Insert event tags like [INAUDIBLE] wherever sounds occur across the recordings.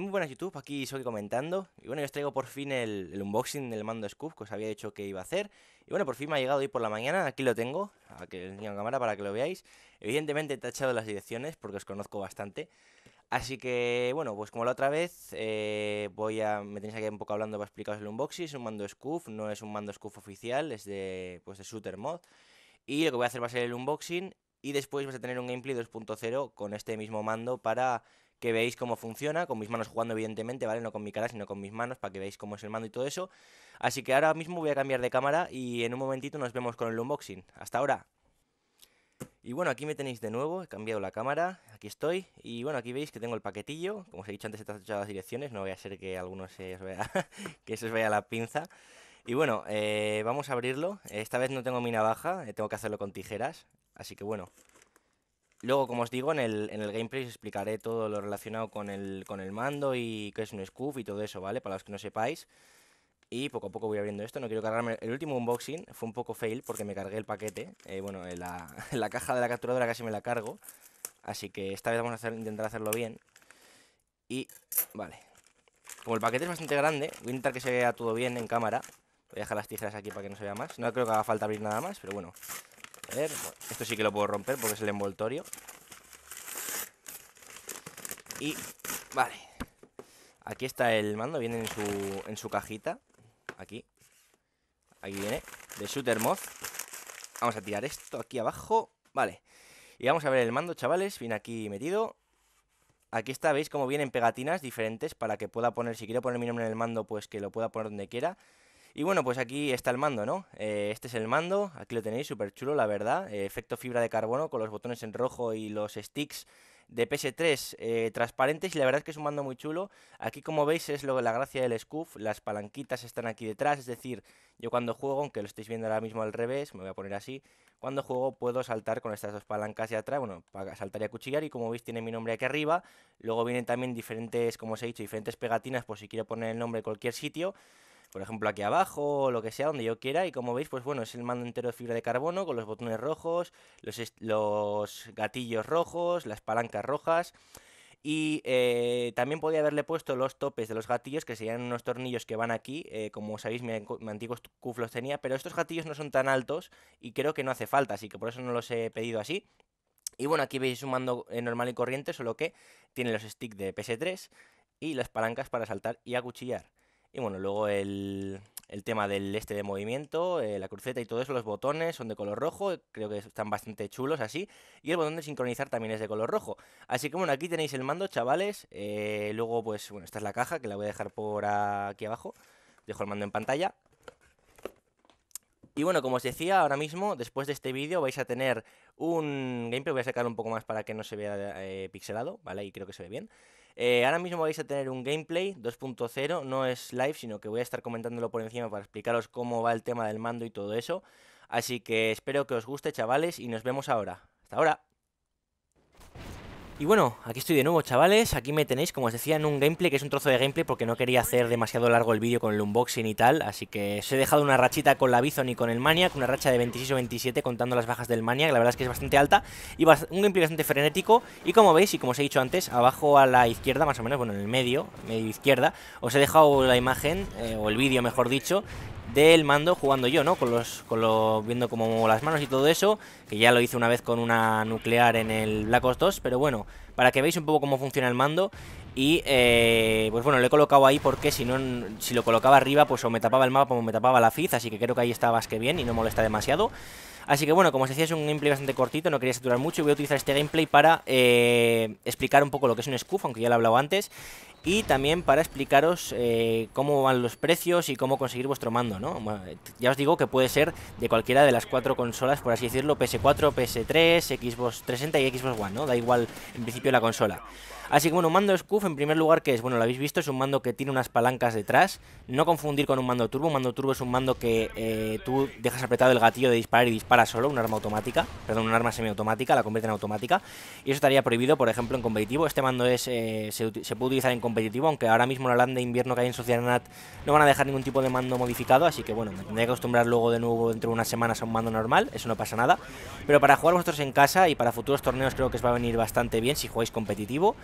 muy buenas YouTube, aquí soy comentando. Y bueno, yo os traigo por fin el, unboxing del mando Scoop que os había dicho que iba a hacer. Y bueno, por fin me ha llegado hoy por la mañana, aquí lo tengo, aquí lo tengo en cámara para que lo veáis. Evidentemente he tachado las direcciones porque os conozco bastante. Así que, bueno, pues como la otra vez, eh, voy a, me tenéis aquí un poco hablando para explicaros el unboxing. Es un mando Scoop, no es un mando Scoop oficial, es de, pues de Shooter Mod. Y lo que voy a hacer va a ser el unboxing y después vas a tener un gameplay 2.0 con este mismo mando para que veáis cómo funciona, con mis manos jugando evidentemente, ¿vale? No con mi cara, sino con mis manos, para que veáis cómo es el mando y todo eso. Así que ahora mismo voy a cambiar de cámara y en un momentito nos vemos con el unboxing. Hasta ahora. Y bueno, aquí me tenéis de nuevo, he cambiado la cámara, aquí estoy, y bueno, aquí veis que tengo el paquetillo, como os he dicho antes he tachado las direcciones, no voy a ser que alguno se os vea, [LAUGHS] que se os vea la pinza. Y bueno, eh, vamos a abrirlo, esta vez no tengo mi navaja, eh, tengo que hacerlo con tijeras, así que bueno, Luego, como os digo, en el, en el gameplay os explicaré todo lo relacionado con el, con el mando y qué es un scoop y todo eso, ¿vale? Para los que no sepáis. Y poco a poco voy abriendo esto, no quiero cargarme... El último unboxing fue un poco fail porque me cargué el paquete. Eh, bueno, [LAUGHS] la, caja de la capturadora casi me la cargo. Así que esta vez vamos a intentar hacerlo bien. Y... vale. Como el paquete es bastante grande, voy a intentar que se vea todo bien en cámara. Voy a dejar las tijeras aquí para que no se vea más. No creo que haga falta abrir nada más, pero bueno ver, esto sí que lo puedo romper porque es el envoltorio. Y, vale. Aquí está el mando, viene en su, en su cajita. Aquí. Aquí viene. De Shooter Mod. Vamos a tirar esto aquí abajo. Vale. Y vamos a ver el mando, chavales. Viene aquí metido. Aquí está, veis cómo vienen pegatinas diferentes para que pueda poner, si quiero poner mi nombre en el mando, pues que lo pueda poner donde quiera. Y bueno, pues aquí está el mando, ¿no? Eh, este es el mando, aquí lo tenéis, súper chulo, la verdad. Eh, efecto fibra de carbono con los botones en rojo y los sticks de PS3 eh, transparentes y la verdad es que es un mando muy chulo. Aquí como veis es lo, la gracia del Scoof. las palanquitas están aquí detrás, es decir, yo cuando juego, aunque lo estáis viendo ahora mismo al revés, me voy a poner así, cuando juego puedo saltar con estas dos palancas de atrás, bueno, para saltar y y como veis tiene mi nombre aquí arriba, luego vienen también diferentes, como os he dicho, diferentes pegatinas por si quiero poner el nombre en cualquier sitio por ejemplo aquí abajo o lo que sea, donde yo quiera. Y como veis, pues bueno, es el mando entero de fibra de carbono con los botones rojos, los, los gatillos rojos, las palancas rojas. Y eh, también podía haberle puesto los topes de los gatillos, que serían unos tornillos que van aquí. Eh, como sabéis, mi, antiguos cuflos tenía, pero estos gatillos no son tan altos y creo que no hace falta, así que por eso no los he pedido así. Y bueno, aquí veis un mando eh, normal y corriente, solo que tiene los sticks de PS3 y las palancas para saltar y acuchillar. Y bueno, luego el, tema del este de movimiento, eh, la cruceta y todo eso, los botones son de color rojo, creo que están bastante chulos así, y el botón de sincronizar también es de color rojo. Así que bueno, aquí tenéis el mando, chavales, eh, luego pues bueno, esta es la caja que la voy a dejar por aquí abajo, dejo el mando en pantalla. Y bueno, como os decía, ahora mismo, después de este vídeo, vais a tener un gameplay, voy a sacar un poco más para que no se vea eh, pixelado, ¿vale? Y creo que se ve bien. Eh, ahora mismo vais a tener un gameplay 2.0, no es live, sino que voy a estar comentándolo por encima para explicaros cómo va el tema del mando y todo eso. Así que espero que os guste, chavales, y nos vemos ahora. Hasta ahora. Y bueno, aquí estoy de nuevo chavales, aquí me tenéis, como os decía, en un gameplay que es un trozo de gameplay porque no quería hacer demasiado largo el vídeo con el unboxing y tal, así que os he dejado una rachita con la Bison y con el Maniac, una racha de 26 o 27 contando las bajas del Maniac, la verdad es que es bastante alta y un gameplay bastante frenético y como veis y como os he dicho antes, abajo a la izquierda, más o menos, bueno, en el medio, medio izquierda, os he dejado la imagen, eh, o el vídeo mejor dicho, del mando jugando yo, ¿no? Con los, con los, viendo como muevo las manos y todo eso, que ya lo hice una vez con una nuclear en el Black Ops 2, pero bueno, para que veáis un poco cómo funciona el mando. Y eh, pues bueno, lo he colocado ahí porque si no, si lo colocaba arriba, pues o me tapaba el mapa o me tapaba la Fizz, así que creo que ahí estaba más que bien y no molesta demasiado. Así que bueno, como os decía, es un gameplay bastante cortito, no quería saturar mucho voy a utilizar este gameplay para eh, explicar un poco lo que es un SCUF, aunque ya lo he hablado antes, y también para explicaros eh, cómo van los precios y cómo conseguir vuestro mando, ¿no? ya os digo que puede ser de cualquiera de las cuatro consolas, por así decirlo, PS4, PS3, Xbox 360 y Xbox One, ¿no? Da igual en principio la consola. Así que bueno, un mando SCUF en primer lugar que es, bueno, lo habéis visto, es un mando que tiene unas palancas detrás, no confundir con un mando turbo, un mando turbo es un mando que eh, tú dejas apretado el gatillo de disparar y disparar, para solo, un arma automática, perdón, un arma semiautomática, la convierte en automática, y eso estaría prohibido, por ejemplo, en competitivo. Este mando es eh, se, puede utilizar en competitivo, aunque ahora mismo la LAN de invierno que hay en Sociedad no van a dejar ningún tipo de mando modificado, así que bueno, me tendré que acostumbrar luego de nuevo dentro de unas semanas a un mando normal, eso no pasa nada, pero para jugar vosotros en casa y para futuros torneos creo que os va a venir bastante bien si jugáis competitivo.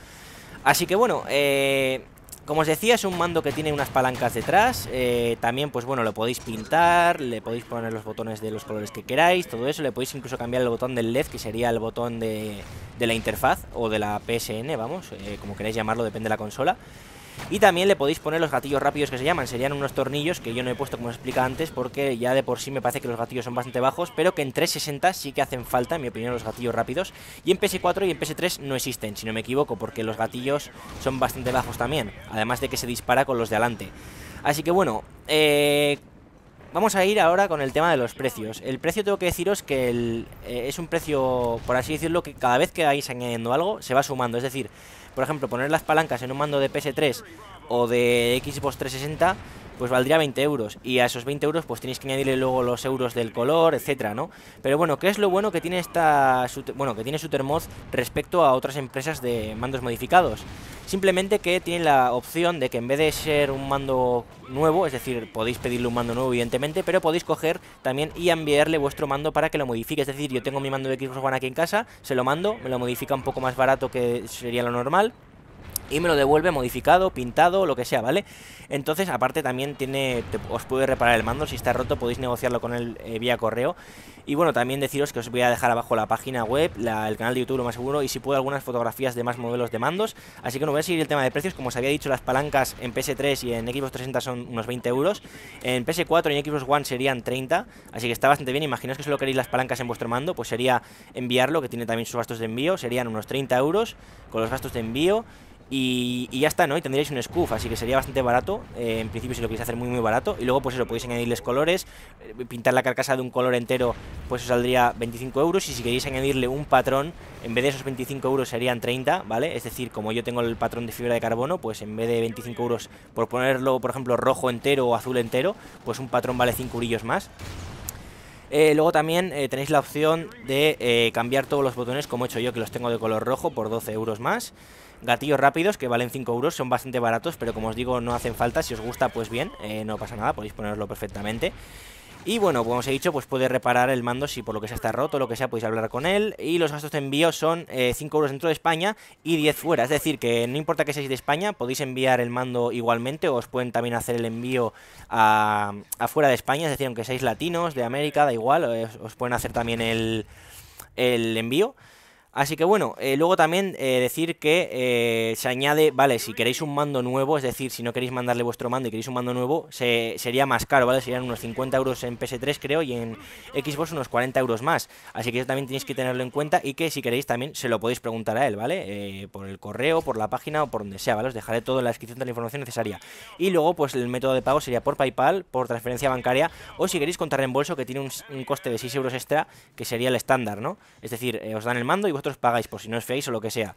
Así que bueno, eh, como os decía, es un mando que tiene unas palancas detrás. Eh, también, pues bueno, lo podéis pintar, le podéis poner los botones de los colores que queráis, todo eso. Le podéis incluso cambiar el botón del LED, que sería el botón de, la interfaz o de la PSN, vamos, eh, como queráis llamarlo, depende de la consola. Y también le podéis poner los gatillos rápidos que se llaman, serían unos tornillos que yo no he puesto como os explica antes porque ya de por sí me parece que los gatillos son bastante bajos, pero que en 360 sí que hacen falta, en mi opinión, los gatillos rápidos. Y en PS4 y en PS3 no existen, si no me equivoco, porque los gatillos son bastante bajos también, además de que se dispara con los de adelante. Así que bueno, eh Vamos a ir ahora con el tema de los precios. El precio tengo que deciros que eh, es un precio, por así decirlo, que cada vez que vais añadiendo algo se va sumando. Es decir, por ejemplo, poner las palancas en un mando de PS3 o de Xbox 360 pues valdría 20 euros. Y a esos 20 euros pues tenéis que añadirle luego los euros del color, etcétera, ¿no? Pero bueno, ¿qué es lo bueno que tiene esta bueno, que tiene sutermoz respecto a otras empresas de mandos modificados? Simplemente que tiene la opción de que en vez de ser un mando nuevo, es decir, podéis pedirle un mando nuevo evidentemente, pero podéis coger también y enviarle vuestro mando para que lo modifique. Es decir, yo tengo mi mando de Xbox One aquí en casa, se lo mando, me lo modifica un poco más barato que sería lo normal y me lo devuelve modificado, pintado, lo que sea, ¿vale? Entonces, aparte también tiene os puede reparar el mando, si está roto podéis negociarlo con él eh, vía correo. Y bueno, también deciros que os voy a dejar abajo la página web, el canal de YouTube lo más seguro, y si puedo algunas fotografías de más modelos de mandos. Así que no voy a seguir el tema de precios, como os había dicho, las palancas en PS3 y en Xbox 360 son unos 20 euros, en PS4 y en Xbox One serían 30, así que está bastante bien, imaginaos que solo queréis las palancas en vuestro mando, pues sería enviarlo, que tiene también sus gastos de envío, serían unos 30 euros con los gastos de envío, y, ya está, ¿no? Y tendríais un scoof, así que sería bastante barato. Eh, en principio, si lo queréis hacer muy, muy barato. Y luego, pues eso, podéis añadirles colores. Eh, pintar la carcasa de un color entero, pues os saldría 25 euros. Y si queréis añadirle un patrón, en vez de esos 25 euros serían 30, ¿vale? Es decir, como yo tengo el patrón de fibra de carbono, pues en vez de 25 euros por ponerlo, por ejemplo, rojo entero o azul entero, pues un patrón vale 5 eurillos más. Eh, luego también tenéis la opción de cambiar todos los botones, como he hecho yo, que los tengo de color rojo, por 12 euros más gatillos rápidos que valen 5 euros, son bastante baratos, pero como os digo, no hacen falta. Si os gusta, pues bien, eh, no pasa nada, podéis ponerlo perfectamente. Y bueno, como os he dicho, pues puede reparar el mando si por lo que sea está roto o lo que sea, podéis hablar con él. Y los gastos de envío son eh, 5 euros dentro de España y 10 fuera. Es decir, que no importa que seáis de España, podéis enviar el mando igualmente o os pueden también hacer el envío afuera de España. Es decir, aunque seáis latinos, de América, da igual, eh, os, pueden hacer también el, el envío. Así que bueno, eh, luego también eh, decir que eh, se añade, vale, si queréis un mando nuevo, es decir, si no queréis mandarle vuestro mando y queréis un mando nuevo, se, sería más caro, ¿vale? Serían unos 50 euros en PS3 creo y en Xbox unos 40 euros más. Así que eso también tenéis que tenerlo en cuenta y que si queréis también se lo podéis preguntar a él, ¿vale? por el correo, por la página o por donde sea, ¿vale? Os dejaré todo en la descripción de la información necesaria. Y luego pues el método de pago sería por Paypal, por transferencia bancaria o si queréis contar reembolso que tiene un, coste de 6 euros extra que sería el estándar, ¿no? Es decir, os dan el mando y vosotros pagáis, por si no es fiáis o lo que sea.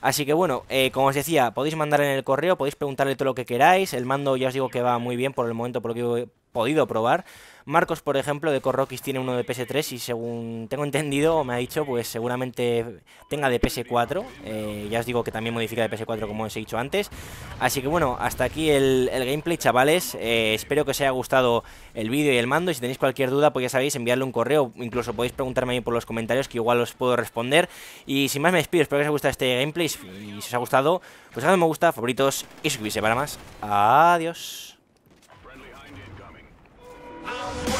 Así que bueno, eh, como os decía, podéis mandar en el correo, podéis preguntarle todo lo que queráis. El mando ya os digo que va muy bien por el momento, por lo que, podido probar. Marcos, por ejemplo, de Corroquis tiene uno de PS3 y según tengo entendido, me ha dicho, pues seguramente tenga de PS4. Eh, ya os digo que también modifica de PS4 como os he dicho antes. Así que bueno, hasta aquí el, gameplay, chavales. Eh, espero que os haya gustado el vídeo y el mando. Y si tenéis cualquier duda, pues ya sabéis, enviarle un correo. Incluso podéis preguntarme ahí por los comentarios que igual os puedo responder. Y sin más me despido, espero que os haya gustado este gameplay. Y si os ha gustado, pues dejadme me gusta, favoritos y suscribirse para más. Adiós. I'm